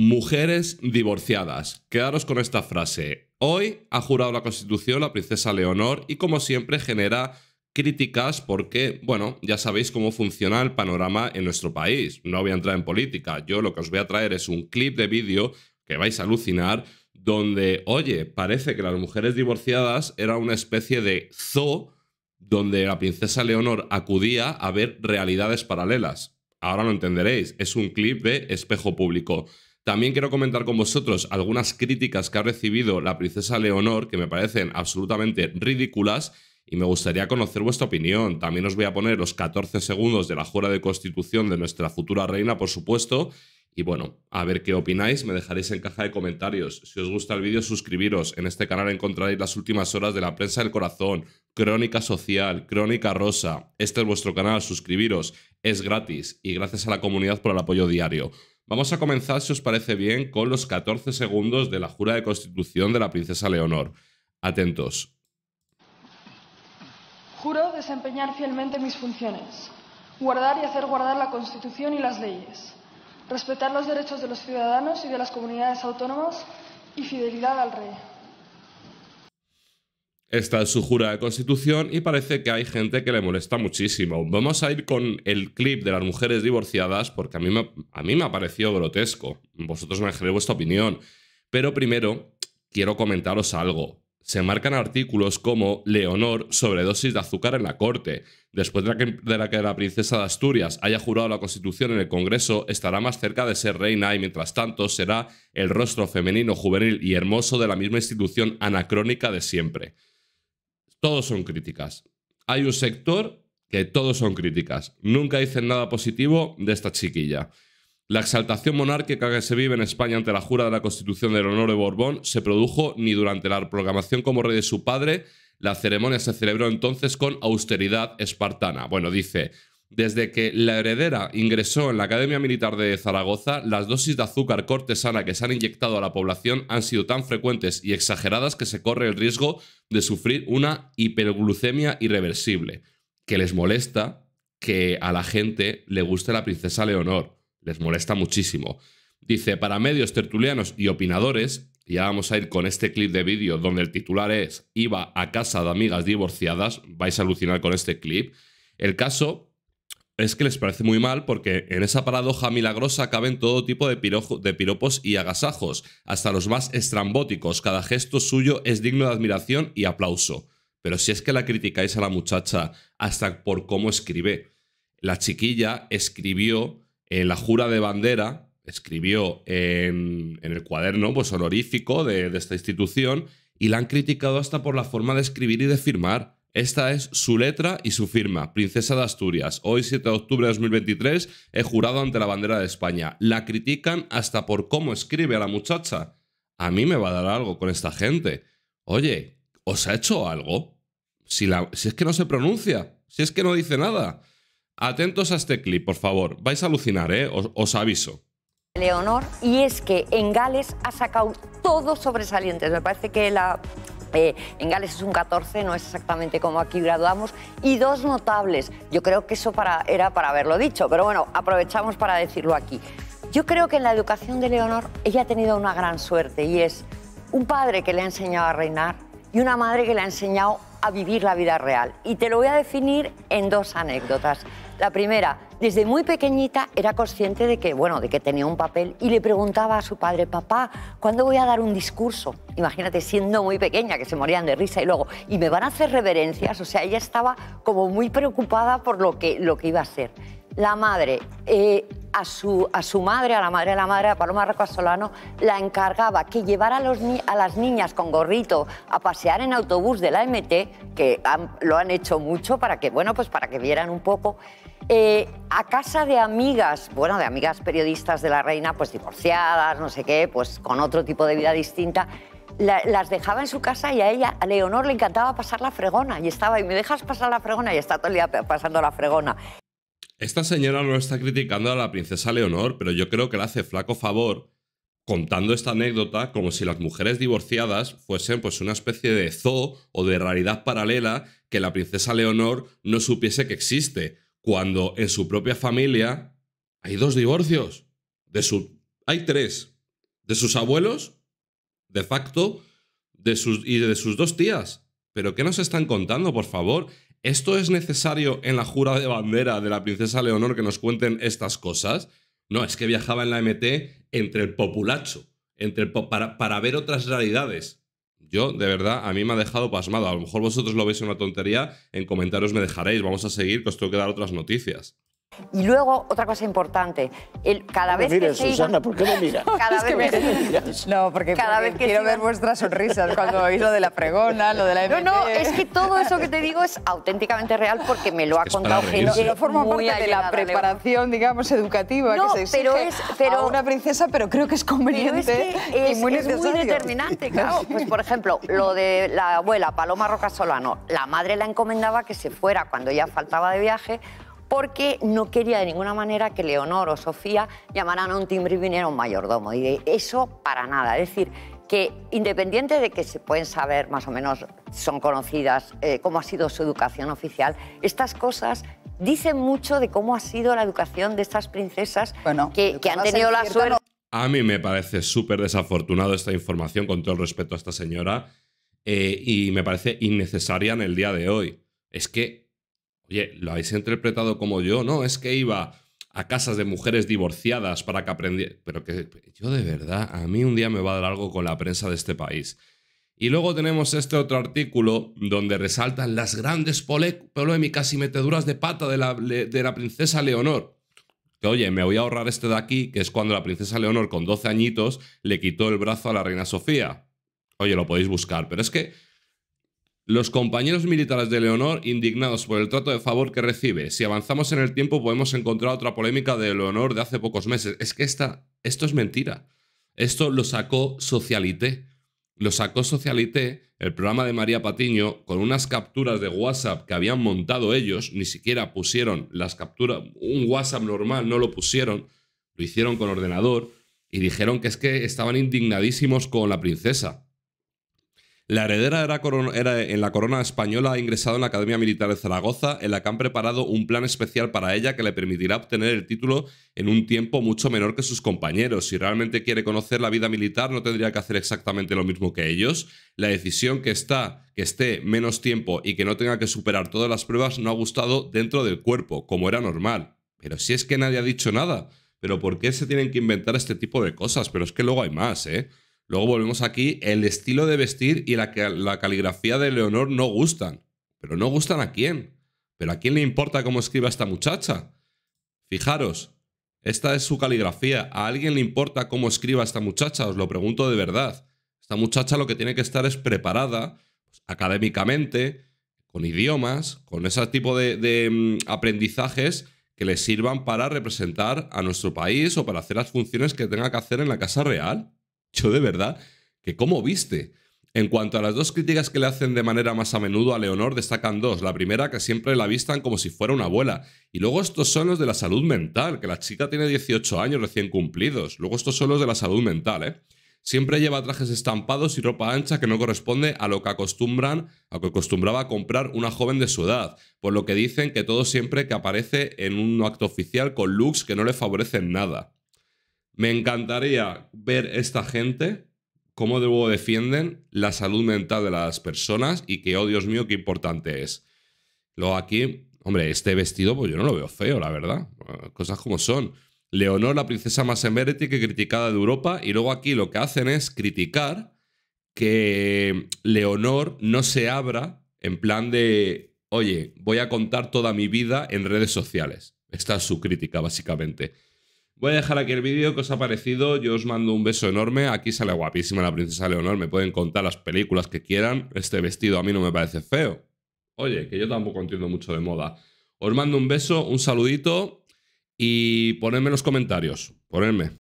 Mujeres divorciadas. Quedaros con esta frase. Hoy ha jurado la Constitución la princesa Leonor y como siempre genera críticas porque, bueno, ya sabéis cómo funciona el panorama en nuestro país. No voy a entrar en política. Yo lo que os voy a traer es un clip de vídeo que vais a alucinar donde, oye, parece que las mujeres divorciadas era una especie de zoo donde la princesa Leonor acudía a ver realidades paralelas. Ahora lo entenderéis, es un clip de espejo público. También quiero comentar con vosotros algunas críticas que ha recibido la princesa Leonor que me parecen absolutamente ridículas y me gustaría conocer vuestra opinión. También os voy a poner los 14 segundos de la jura de constitución de nuestra futura reina, por supuesto. Y bueno, a ver qué opináis, me dejaréis en caja de comentarios. Si os gusta el vídeo, suscribiros. En este canal encontraréis las últimas horas de la prensa del corazón, crónica social, crónica rosa. Este es vuestro canal, suscribiros. Es gratis y gracias a la comunidad por el apoyo diario. Vamos a comenzar, si os parece bien, con los 14 segundos de la jura de constitución de la princesa Leonor. Atentos. Juro desempeñar fielmente mis funciones, guardar y hacer guardar la Constitución y las leyes, respetar los derechos de los ciudadanos y de las comunidades autónomas y fidelidad al rey. Esta es su jura de constitución y parece que hay gente que le molesta muchísimo. Vamos a ir con el clip de las mujeres divorciadas porque a mí me, a mí me ha parecido grotesco. Vosotros me dejaréis vuestra opinión. Pero primero quiero comentaros algo. Se marcan artículos como Leonor dosis de azúcar en la corte. Después de, la de la que la princesa de Asturias haya jurado la constitución en el Congreso, estará más cerca de ser reina y mientras tanto será el rostro femenino, juvenil y hermoso de la misma institución anacrónica de siempre todos son críticas. Hay un sector que todos son críticas. Nunca dicen nada positivo de esta chiquilla. La exaltación monárquica que se vive en España ante la jura de la Constitución del Honor de Borbón se produjo ni durante la programación como rey de su padre. La ceremonia se celebró entonces con austeridad espartana. Bueno, dice, desde que la heredera ingresó en la Academia Militar de Zaragoza, las dosis de azúcar cortesana que se han inyectado a la población han sido tan frecuentes y exageradas que se corre el riesgo de sufrir una hiperglucemia irreversible. Que les molesta que a la gente le guste la princesa Leonor. Les molesta muchísimo. Dice, para medios tertulianos y opinadores, y ya vamos a ir con este clip de vídeo donde el titular es Iba a casa de amigas divorciadas, vais a alucinar con este clip, el caso es que les parece muy mal porque en esa paradoja milagrosa caben todo tipo de, de, piropos y agasajos, hasta los más estrambóticos. Cada gesto suyo es digno de admiración y aplauso. Pero si es que la criticáis a la muchacha hasta por cómo escribe. La chiquilla escribió en eh, la jura de bandera, escribió en, en el cuaderno pues, honorífico de esta institución y la han criticado hasta por la forma de escribir y de firmar. Esta es su letra y su firma. Princesa de Asturias. Hoy, 7 de octubre de 2023, he jurado ante la bandera de España. La critican hasta por cómo escribe a la muchacha. A mí me va a dar algo con esta gente. Oye, ¿os ha hecho algo? Si, la, si es que no se pronuncia, si es que no dice nada. Atentos a este clip, por favor. Vais a alucinar, ¿eh? os, aviso. Leonor, y es que en Gales ha sacado todo sobresalientes. Me parece que la en Gales es un 14, no es exactamente como aquí graduamos, y dos notables. Yo creo que eso para, era para haberlo dicho, pero bueno, aprovechamos para decirlo aquí. Yo creo que en la educación de Leonor ella ha tenido una gran suerte y es un padre que le ha enseñado a reinar, y una madre que le ha enseñado a vivir la vida real. Y te lo voy a definir en dos anécdotas. La primera, desde muy pequeñita era consciente de que, bueno, de que tenía un papel y le preguntaba a su padre, papá, ¿cuándo voy a dar un discurso? Imagínate siendo muy pequeña, que se morían de risa y luego, ¿y me van a hacer reverencias? O sea, ella estaba como muy preocupada por lo que, lo que iba a ser. La madre, eh, a su, a su madre, a la madre de la madre, a Paloma Solano, la encargaba que llevara a, los, a las niñas con gorrito a pasear en autobús de la MT, que lo han hecho mucho para que, bueno, pues para que vieran un poco. Eh, a casa de amigas, bueno, de amigas periodistas de la reina, pues divorciadas, no sé qué, pues con otro tipo de vida distinta, las dejaba en su casa y a ella, a Leonor le encantaba pasar la fregona y estaba, y me dejas pasar la fregona y está todo el día pasando la fregona. Esta señora no está criticando a la princesa Leonor, pero yo creo que le hace flaco favor contando esta anécdota como si las mujeres divorciadas fuesen pues una especie de zoo o de realidad paralela que la princesa Leonor no supiese que existe, cuando en su propia familia hay dos divorcios. De su, hay tres. De sus abuelos, de facto, de sus, y de sus dos tías. ¿Pero qué nos están contando, por favor? ¿Esto es necesario en la jura de bandera de la princesa Leonor que nos cuenten estas cosas? No, es que viajaba en la MT entre el populacho, entre para, para ver otras realidades. Yo, de verdad, a mí me ha dejado pasmado. A lo mejor vosotros lo veis una tontería, en comentarios me dejaréis. Vamos a seguir, que os tengo que dar otras noticias. Y luego, otra cosa importante, el, cada vez que se Susana, ¿por qué me No, porque, cada vez quiero ver vuestras sonrisas cuando oís lo de la pregona, lo de la No, no, es que todo eso que te digo es auténticamente real porque me lo ha contado contado gente lo forma parte de la preparación, digamos, educativa que se pero es, pero, una princesa, pero creo que es conveniente es y muy, es muy determinante, claro. Pues, por ejemplo, lo de la abuela Paloma Roca Solano, la madre la encomendaba que se fuera cuando ya faltaba de viaje porque no quería de ninguna manera que Leonor o Sofía llamaran a un timbre y viniera un mayordomo. Y eso para nada. Es decir, que independiente de que se pueden saber, más o menos son conocidas, eh, cómo ha sido su educación oficial, estas cosas dicen mucho de cómo ha sido la educación de estas princesas que, han tenido la suerte. A mí me parece súper desafortunado esta información, con todo el respeto a esta señora, eh, y me parece innecesaria en el día de hoy. Es que Oye, lo habéis interpretado como yo, no, es que iba a casas de mujeres divorciadas para que aprendiera. Pero que yo de verdad, a mí un día me va a dar algo con la prensa de este país. Y luego tenemos este otro artículo donde resaltan las grandes polémicas y meteduras de pata de la, de la princesa Leonor. Que oye, me voy a ahorrar este de aquí, que es cuando la princesa Leonor con 12 añitos le quitó el brazo a la reina Sofía. Oye, lo podéis buscar, pero es que los compañeros militares de Leonor indignados por el trato de favor que recibe. Si avanzamos en el tiempo podemos encontrar otra polémica de Leonor de hace pocos meses. Es que esto es mentira. Esto lo sacó Socialité. Lo sacó Socialité, el programa de María Patiño, con unas capturas de WhatsApp que habían montado ellos. Ni siquiera pusieron las capturas, un WhatsApp normal, no lo pusieron. Lo hicieron con ordenador y dijeron que es que estaban indignadísimos con la princesa la heredera era, eh, en la corona española ha ingresado en la Academia Militar de Zaragoza, en la que han preparado un plan especial para ella que le permitirá obtener el título en un tiempo mucho menor que sus compañeros. Si realmente quiere conocer la vida militar, no tendría que hacer exactamente lo mismo que ellos. La decisión que está, que esté menos tiempo y que no tenga que superar todas las pruebas no ha gustado dentro del cuerpo, como era normal. Pero si es que nadie ha dicho nada. Pero ¿por qué se tienen que inventar este tipo de cosas? Pero es que luego hay más, ¿eh? Luego volvemos aquí, el estilo de vestir y la, la caligrafía de Leonor no gustan. Pero no gustan a quién. Pero a quién le importa cómo escriba esta muchacha. Fijaros, esta es su caligrafía. ¿A alguien le importa cómo escriba esta muchacha? Os lo pregunto de verdad. Esta muchacha lo que tiene que estar es preparada pues, académicamente, con idiomas, con ese tipo de, mm, aprendizajes que le sirvan para representar a nuestro país o para hacer las funciones que tenga que hacer en la Casa Real yo de verdad, que cómo viste. En cuanto a las dos críticas que le hacen de manera más a menudo a Leonor, destacan dos. La primera, que siempre la vistan como si fuera una abuela. Y luego estos son los de la salud mental, que la chica tiene 18 años recién cumplidos. Luego estos son los de la salud mental, ¿eh? Siempre lleva trajes estampados y ropa ancha que no corresponde a lo que acostumbran, a lo que acostumbraba comprar una joven de su edad, por lo que dicen que todo siempre que aparece en un acto oficial con looks que no le favorecen nada. Me encantaría ver esta gente cómo nuevo defienden la salud mental de las personas y que, oh Dios mío, qué importante es. Luego aquí, hombre, este vestido pues yo no lo veo feo, la verdad. Cosas como son. Leonor, la princesa más emérita y criticada de Europa, y luego aquí lo que hacen es criticar que Leonor no se abra en plan de, oye, voy a contar toda mi vida en redes sociales. Esta es su crítica, básicamente. Voy a dejar aquí el vídeo, que os ha parecido? Yo os mando un beso enorme. Aquí sale guapísima la princesa Leonor. Me pueden contar las películas que quieran. Este vestido a mí no me parece feo. Oye, que yo tampoco entiendo mucho de moda. Os mando un beso, un saludito y ponedme en los comentarios. Ponedme.